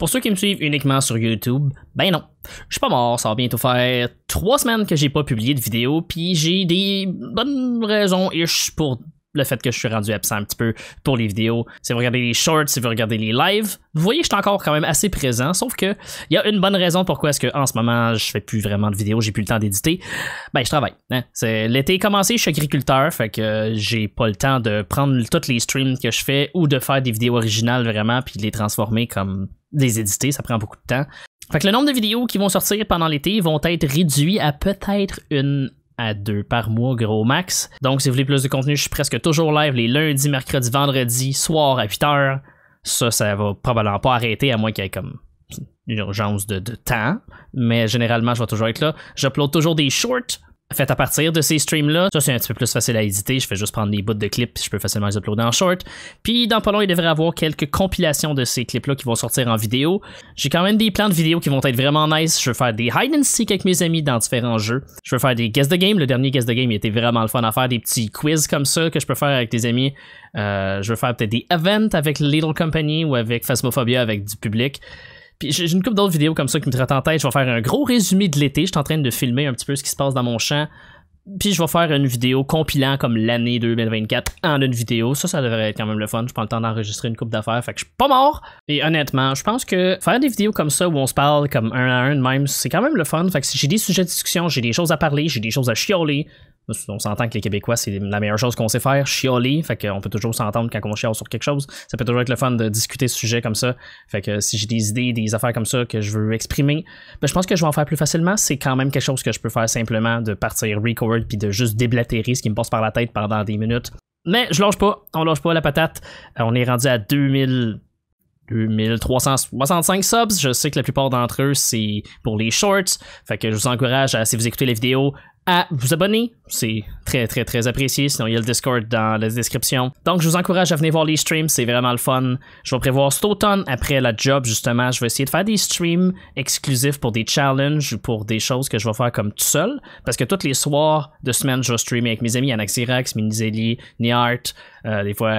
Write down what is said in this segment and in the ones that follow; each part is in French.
Pour ceux qui me suivent uniquement sur YouTube, ben non. Je suis pas mort, ça va bientôt faire trois semaines que j'ai pas publié de vidéo, puis j'ai des bonnes raisons ish pour le fait que je suis rendu absent un petit peu pour les vidéos. Si vous regardez les shorts, si vous regardez les lives, vous voyez, je suis encore quand même assez présent, sauf que il y a une bonne raison pourquoi est-ce que en ce moment je fais plus vraiment de vidéos, j'ai plus le temps d'éditer. Ben je travaille. Hein. C'est l'été est commencé, je suis agriculteur, fait que euh, j'ai pas le temps de prendre toutes les streams que je fais ou de faire des vidéos originales vraiment puis de les transformer comme des éditer, ça prend beaucoup de temps. Fait le nombre de vidéos qui vont sortir pendant l'été vont être réduits à peut-être une à deux par mois, gros max. Donc, si vous voulez plus de contenu, je suis presque toujours live les lundis, mercredis, vendredis, soir à 8h. Ça, ça va probablement pas arrêter, à moins qu'il y ait comme une urgence de, de, temps. Mais généralement, je vais toujours être là. J'upload toujours des shorts faites à partir de ces streams-là. Ça, c'est un petit peu plus facile à éditer. Je fais juste prendre des bouts de clips je peux facilement les uploader en short. Puis, dans pas long, il devrait y avoir quelques compilations de ces clips-là qui vont sortir en vidéo. J'ai quand même des plans de vidéos qui vont être vraiment nice. Je veux faire des hide and seek avec mes amis dans différents jeux. Je veux faire des guests de game. Le dernier guest de game il était vraiment le fun à faire. Des petits quiz comme ça que je peux faire avec des amis. Euh, je veux faire peut-être des events avec Little Company ou avec Phasmophobia avec du public. Puis j'ai une coupe d'autres vidéos comme ça qui me traitent en tête. Je vais faire un gros résumé de l'été. Je suis en train de filmer un petit peu ce qui se passe dans mon champ. Puis je vais faire une vidéo compilant comme l'année 2024 en une vidéo. Ça, ça devrait être quand même le fun. Je prends le temps d'enregistrer une coupe d'affaires. Fait que je suis pas mort. Et honnêtement, je pense que faire des vidéos comme ça où on se parle comme un à un de même, c'est quand même le fun. Fait que si j'ai des sujets de discussion, j'ai des choses à parler, j'ai des choses à chioler, on s'entend que les Québécois, c'est la meilleure chose qu'on sait faire, chialer. Fait qu'on peut toujours s'entendre quand on chiale sur quelque chose. Ça peut toujours être le fun de discuter ce sujet comme ça. Fait que si j'ai des idées, des affaires comme ça que je veux exprimer, ben, je pense que je vais en faire plus facilement. C'est quand même quelque chose que je peux faire simplement de partir record puis de juste déblatérer ce qui me passe par la tête pendant des minutes. Mais je lâche pas, on lâche pas la patate. Euh, on est rendu à 2000 1365 subs. Je sais que la plupart d'entre eux, c'est pour les shorts. Fait que je vous encourage, à, si vous écoutez les vidéos, à vous abonner. C'est très, très, très apprécié. Sinon, il y a le Discord dans la description. Donc, je vous encourage à venir voir les streams. C'est vraiment le fun. Je vais prévoir cet automne, après la job, justement, je vais essayer de faire des streams exclusifs pour des challenges ou pour des choses que je vais faire comme tout seul. Parce que toutes les soirs de semaine, je vais streamer avec mes amis Anaxirax, Minizeli, Niart, euh, des fois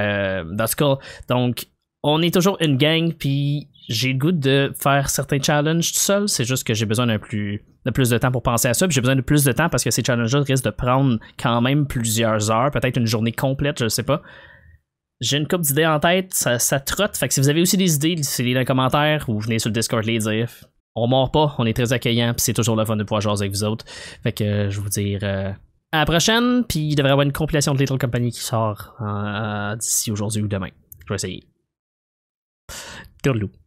That's euh, Cool. Donc, on est toujours une gang, puis j'ai le goût de faire certains challenges tout seul. C'est juste que j'ai besoin d'un plus, de plus de temps pour penser à ça. Puis j'ai besoin de plus de temps parce que ces challenges-là risquent de prendre quand même plusieurs heures, peut-être une journée complète, je sais pas. J'ai une coupe d'idées en tête, ça, trotte. Fait que si vous avez aussi des idées, laissez-les dans les commentaires ou venez sur le Discord les dire. On mord pas, on est très accueillant, puis c'est toujours le fun de pouvoir jouer avec vous autres. Fait que euh, je vous dire euh, à la prochaine, puis il devrait y avoir une compilation de Little Company qui sort euh, d'ici aujourd'hui ou demain. Je vais essayer loups.